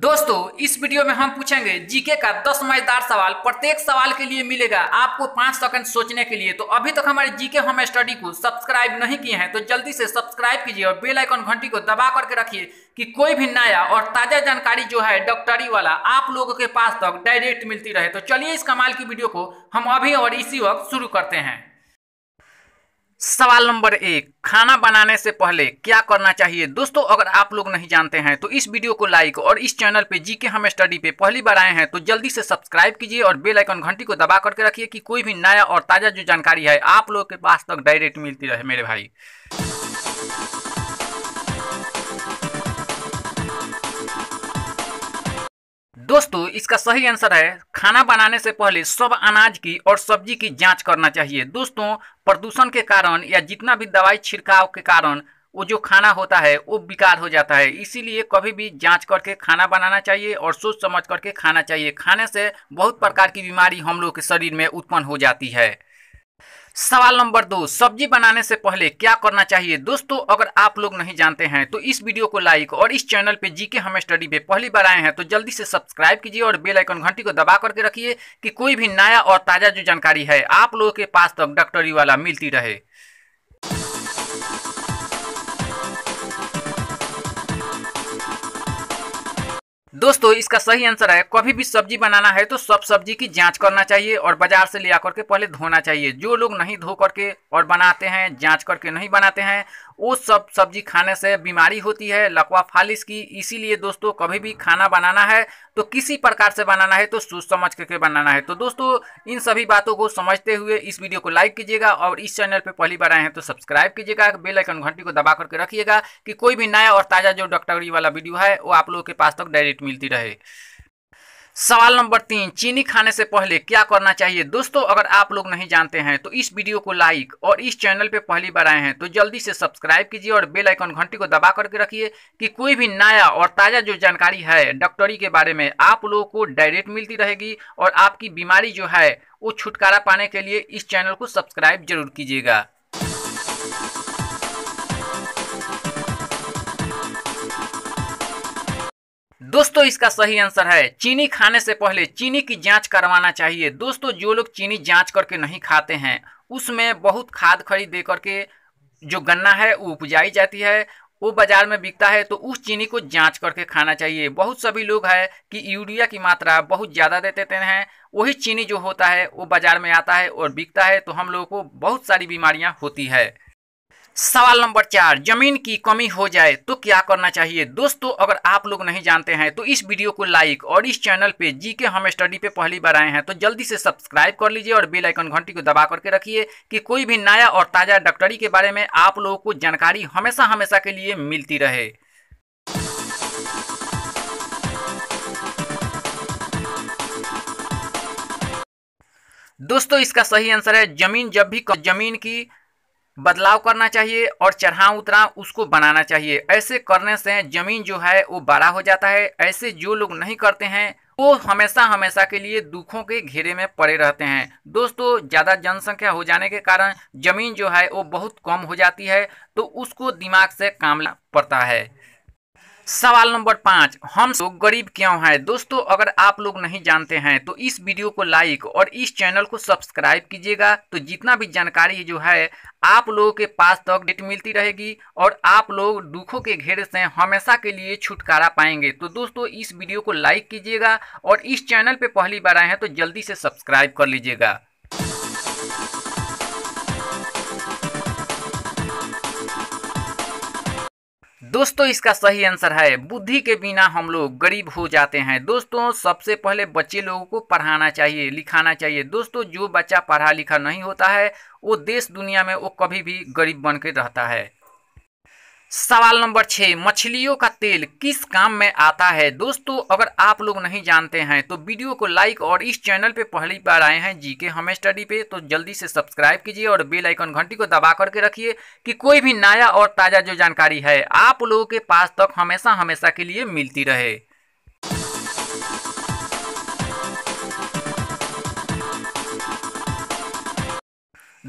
दोस्तों इस वीडियो में हम पूछेंगे जीके का दस मजेदार सवाल प्रत्येक सवाल के लिए मिलेगा आपको पांच सेकंड सोचने के लिए तो अभी तक हमारे जीके हम स्टडी को सब्सक्राइब नहीं किए हैं तो जल्दी से सब्सक्राइब कीजिए और बेल आइकन घंटी को दबा करके रखिए कि कोई भी नया और ताज़ा जानकारी जो है डॉक्टरी वाला आप लोगों के पास तक डायरेक्ट मिलती रहे तो चलिए इस कमाल की वीडियो को हम अभी और इसी वक्त शुरू करते हैं सवाल नंबर एक खाना बनाने से पहले क्या करना चाहिए दोस्तों अगर आप लोग नहीं जानते हैं तो इस वीडियो को लाइक और इस चैनल पे जीके हम स्टडी पे पहली बार आए हैं तो जल्दी से सब्सक्राइब कीजिए और बेल आइकन घंटी को दबा करके रखिए कि कोई भी नया और ताज़ा जो जानकारी है आप लोग के पास तक डायरेक्ट मिलती रहे मेरे भाई दोस्तों इसका सही आंसर है खाना बनाने से पहले सब अनाज की और सब्जी की जांच करना चाहिए दोस्तों प्रदूषण के कारण या जितना भी दवाई छिड़काव के कारण वो जो खाना होता है वो बेकार हो जाता है इसीलिए कभी भी जांच करके खाना बनाना चाहिए और सोच समझ करके खाना चाहिए खाने से बहुत प्रकार की बीमारी हम लोग के शरीर में उत्पन्न हो जाती है सवाल नंबर दो सब्जी बनाने से पहले क्या करना चाहिए दोस्तों अगर आप लोग नहीं जानते हैं तो इस वीडियो को लाइक और इस चैनल पे जीके हम स्टडी पे पहली बार आए हैं तो जल्दी से सब्सक्राइब कीजिए और बेल आइकन घंटी को दबा करके रखिए कि कोई भी नया और ताज़ा जो जानकारी है आप लोगों के पास तक डॉक्टरी वाला मिलती रहे दोस्तों इसका सही आंसर है कभी भी सब्जी बनाना है तो सब सब्जी की जांच करना चाहिए और बाजार से ले आकर के पहले धोना चाहिए जो लोग नहीं धो करके और बनाते हैं जांच करके नहीं बनाते हैं वो सब सब्जी खाने से बीमारी होती है लकवा फालिस की इसीलिए दोस्तों कभी भी खाना बनाना है तो किसी प्रकार से बनाना है तो सोच समझ करके बनाना है तो दोस्तों इन सभी बातों को समझते हुए इस वीडियो को लाइक कीजिएगा और इस चैनल पर पहली बार आए हैं तो सब्सक्राइब कीजिएगा बेल आइकन घंटी को दबा करके रखिएगा कि कोई भी नया और ताज़ा जो डॉक्टरी वाला वीडियो है वो आप लोगों के पास तक डायरेक्ट मिलती रहे सवाल नंबर तीन चीनी खाने से पहले क्या करना चाहिए दोस्तों अगर आप लोग नहीं जानते हैं तो इस वीडियो को लाइक और इस चैनल पे पहली बार आए हैं तो जल्दी से सब्सक्राइब कीजिए और बेल आइकन घंटी को दबा करके रखिए कि कोई भी नया और ताज़ा जो जानकारी है डॉक्टरी के बारे में आप लोगों को डायरेक्ट मिलती रहेगी और आपकी बीमारी जो है वो छुटकारा पाने के लिए इस चैनल को सब्सक्राइब जरूर कीजिएगा दोस्तों इसका सही आंसर है चीनी खाने से पहले चीनी की जांच करवाना चाहिए दोस्तों जो लोग चीनी जांच करके नहीं खाते हैं उसमें बहुत खाद खड़ी दे करके जो गन्ना है वो उपजाई जाती है वो बाजार में बिकता है तो उस चीनी को जांच करके खाना चाहिए बहुत सभी लोग हैं कि यूरिया की मात्रा बहुत ज़्यादा दे देते हैं वही चीनी जो होता है वो बाजार में आता है और बिकता है तो हम लोगों को बहुत सारी बीमारियाँ होती है सवाल नंबर चार जमीन की कमी हो जाए तो क्या करना चाहिए दोस्तों अगर आप लोग नहीं जानते हैं तो इस वीडियो को लाइक और इस चैनल पे जीके हम स्टडी पे पहली बार आए हैं तो जल्दी से सब्सक्राइब कर लीजिए और बेल आइकन घंटी को दबा करके रखिए कि कोई भी नया और ताज़ा डॉक्टरी के बारे में आप लोगों को जानकारी हमेशा हमेशा के लिए मिलती रहे दोस्तों इसका सही आंसर है जमीन जब भी जमीन की बदलाव करना चाहिए और चढ़ाव उतराव उसको बनाना चाहिए ऐसे करने से जमीन जो है वो बड़ा हो जाता है ऐसे जो लोग नहीं करते हैं वो हमेशा हमेशा के लिए दुखों के घेरे में पड़े रहते हैं दोस्तों ज़्यादा जनसंख्या हो जाने के कारण ज़मीन जो है वो बहुत कम हो जाती है तो उसको दिमाग से काम पड़ता है सवाल नंबर पाँच हम लोग गरीब क्यों हैं दोस्तों अगर आप लोग नहीं जानते हैं तो इस वीडियो को लाइक और इस चैनल को सब्सक्राइब कीजिएगा तो जितना भी जानकारी जो है आप लोगों के पास तक डेट मिलती रहेगी और आप लोग दुखों के घेरे से हमेशा के लिए छुटकारा पाएंगे तो दोस्तों इस वीडियो को लाइक कीजिएगा और इस चैनल पर पहली बार आए हैं तो जल्दी से सब्सक्राइब कर लीजिएगा दोस्तों इसका सही आंसर है बुद्धि के बिना हम लोग गरीब हो जाते हैं दोस्तों सबसे पहले बच्चे लोगों को पढ़ाना चाहिए लिखाना चाहिए दोस्तों जो बच्चा पढ़ा लिखा नहीं होता है वो देश दुनिया में वो कभी भी गरीब बन के रहता है सवाल नंबर छः मछलियों का तेल किस काम में आता है दोस्तों अगर आप लोग नहीं जानते हैं तो वीडियो को लाइक और इस चैनल पे पहली बार आए हैं जी के हमें स्टडी पे तो जल्दी से सब्सक्राइब कीजिए और बेल आइकन घंटी को दबा करके रखिए कि कोई भी नया और ताज़ा जो जानकारी है आप लोगों के पास तक हमेशा हमेशा के लिए मिलती रहे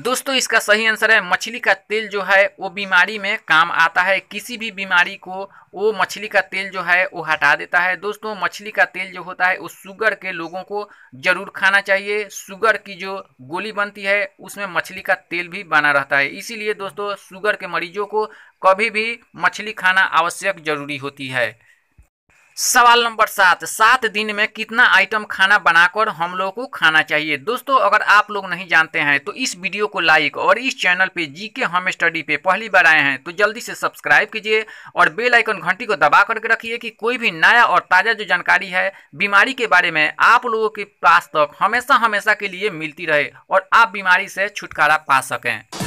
दोस्तों इसका सही आंसर है मछली का तेल जो है वो बीमारी में काम आता है किसी भी बीमारी को वो मछली का तेल जो है वो हटा देता है दोस्तों मछली का तेल जो होता है वो शुगर के लोगों को ज़रूर खाना चाहिए शुगर की जो गोली बनती है उसमें मछली का तेल भी बना रहता है इसीलिए दोस्तों शुगर के मरीजों को कभी भी मछली खाना आवश्यक जरूरी होती है सवाल नंबर सात सात दिन में कितना आइटम खाना बनाकर हम लोगों को खाना चाहिए दोस्तों अगर आप लोग नहीं जानते हैं तो इस वीडियो को लाइक और इस चैनल पे जी के हम स्टडी पे पहली बार आए हैं तो जल्दी से सब्सक्राइब कीजिए और बेल आइकन घंटी को दबा करके रखिए कि कोई भी नया और ताज़ा जो जानकारी है बीमारी के बारे में आप लोगों के पास तक हमेशा हमेशा के लिए मिलती रहे और आप बीमारी से छुटकारा पा सकें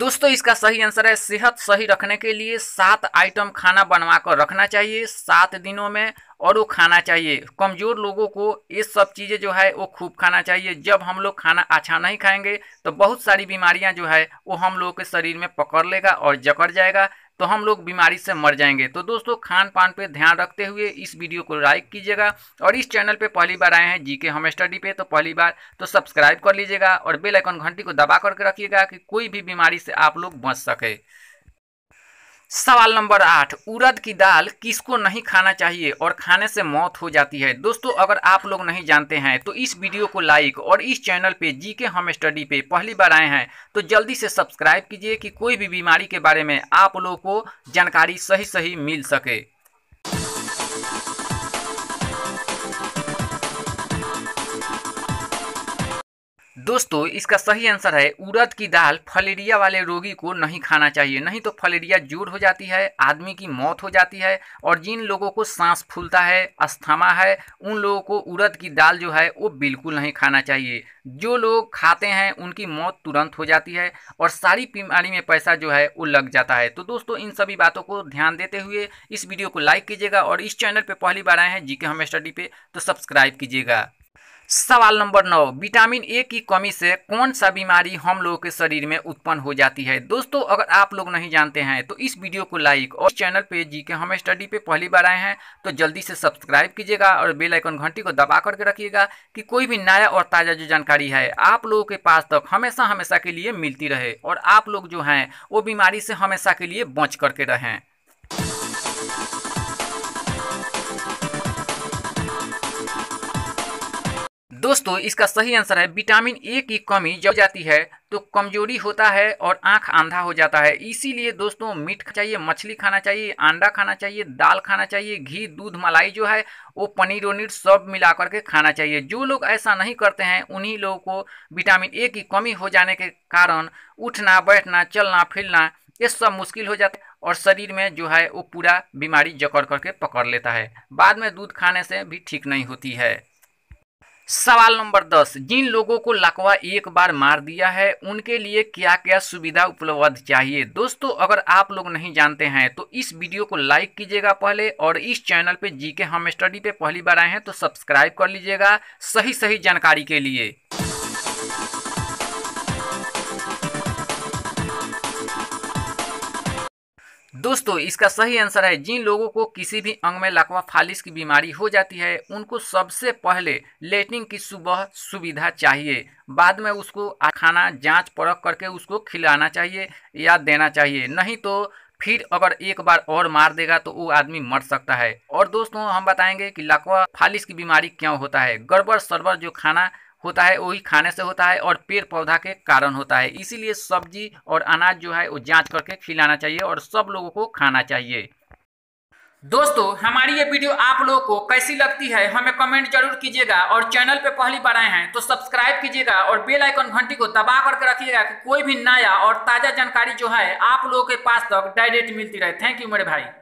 दोस्तों इसका सही आंसर है सेहत सही रखने के लिए सात आइटम खाना बनवा कर रखना चाहिए सात दिनों में और वो खाना चाहिए कमज़ोर लोगों को ये सब चीज़ें जो है वो खूब खाना चाहिए जब हम लोग खाना अच्छा नहीं खाएंगे तो बहुत सारी बीमारियां जो है वो हम लोगों के शरीर में पकड़ लेगा और जकड़ जाएगा तो हम लोग बीमारी से मर जाएंगे तो दोस्तों खान पान पे ध्यान रखते हुए इस वीडियो को लाइक कीजिएगा और इस चैनल पे पहली बार आए हैं जी के हम स्टडी पे तो पहली बार तो सब्सक्राइब कर लीजिएगा और बेल आइकन घंटी को दबा करके रखिएगा कि कोई भी बीमारी से आप लोग बच सके सवाल नंबर आठ उड़द की दाल किसको नहीं खाना चाहिए और खाने से मौत हो जाती है दोस्तों अगर आप लोग नहीं जानते हैं तो इस वीडियो को लाइक और इस चैनल पे जी के हम स्टडी पे पहली बार आए हैं तो जल्दी से सब्सक्राइब कीजिए कि कोई भी बीमारी के बारे में आप लोगों को जानकारी सही सही मिल सके दोस्तों इसका सही आंसर है उड़द की दाल फलेरिया वाले रोगी को नहीं खाना चाहिए नहीं तो फलेरिया जोर हो जाती है आदमी की मौत हो जाती है और जिन लोगों को सांस फूलता है अस्थमा है उन लोगों को उड़द की दाल जो है वो बिल्कुल नहीं खाना चाहिए जो लोग खाते हैं उनकी मौत तुरंत हो जाती है और सारी बीमारी में पैसा जो है वो लग जाता है तो दोस्तों इन सभी बातों को ध्यान देते हुए इस वीडियो को लाइक कीजिएगा और इस चैनल पर पहली बार आए हैं जी के हम स्टडी पर तो सब्सक्राइब कीजिएगा सवाल नंबर नौ विटामिन ए की कमी से कौन सा बीमारी हम लोगों के शरीर में उत्पन्न हो जाती है दोस्तों अगर आप लोग नहीं जानते हैं तो इस वीडियो को लाइक और चैनल पे जी के हम स्टडी पे पहली बार आए हैं तो जल्दी से सब्सक्राइब कीजिएगा और बेल आइकन घंटी को दबा करके रखिएगा कि कोई भी नया और ताज़ा जो जानकारी है आप लोगों के पास तक हमेशा हमेशा के लिए मिलती रहे और आप लोग जो हैं वो बीमारी से हमेशा के लिए बच करके रहें दोस्तों इसका सही आंसर है विटामिन ए की कमी जब जाती है तो कमजोरी होता है और आंख आंधा हो जाता है इसीलिए दोस्तों मीट चाहिए मछली खाना चाहिए अंडा खाना चाहिए दाल खाना चाहिए घी दूध मलाई जो है वो पनीर वनीर सब मिला करके खाना चाहिए जो लोग ऐसा नहीं करते हैं उन्हीं लोगों को विटामिन ए की कमी हो जाने के कारण उठना बैठना चलना फिरना ये सब मुश्किल हो जाता है और शरीर में जो है वो पूरा बीमारी जकड़ करके पकड़ लेता है बाद में दूध खाने से भी ठीक नहीं होती है सवाल नंबर दस जिन लोगों को लकवा एक बार मार दिया है उनके लिए क्या क्या सुविधा उपलब्ध चाहिए दोस्तों अगर आप लोग नहीं जानते हैं तो इस वीडियो को लाइक कीजिएगा पहले और इस चैनल पे जीके हम स्टडी पे पहली बार आए हैं तो सब्सक्राइब कर लीजिएगा सही सही जानकारी के लिए दोस्तों इसका सही आंसर है जिन लोगों को किसी भी अंग में लकवा फालिस की बीमारी हो जाती है उनको सबसे पहले लेटिंग की सुबह सुविधा चाहिए बाद में उसको खाना जांच परख करके उसको खिलाना चाहिए या देना चाहिए नहीं तो फिर अगर एक बार और मार देगा तो वो आदमी मर सकता है और दोस्तों हम बताएंगे कि लकवा फालिस की बीमारी क्यों होता है गड़बड़ सरबड़ जो खाना होता है वही खाने से होता है और पेड़ पौधा के कारण होता है इसीलिए सब्जी और अनाज जो है वो जांच करके खिलाना चाहिए और सब लोगों को खाना चाहिए दोस्तों हमारी ये वीडियो आप लोगों को कैसी लगती है हमें कमेंट जरूर कीजिएगा और चैनल पे पहली बार आए हैं तो सब्सक्राइब कीजिएगा और बेल आइकन घंटी को दबा करके रखिएगा कि कोई भी नया और ताज़ा जानकारी जो है आप लोगों के पास तक डायरेक्ट मिलती रहे थैंक यू मेरे भाई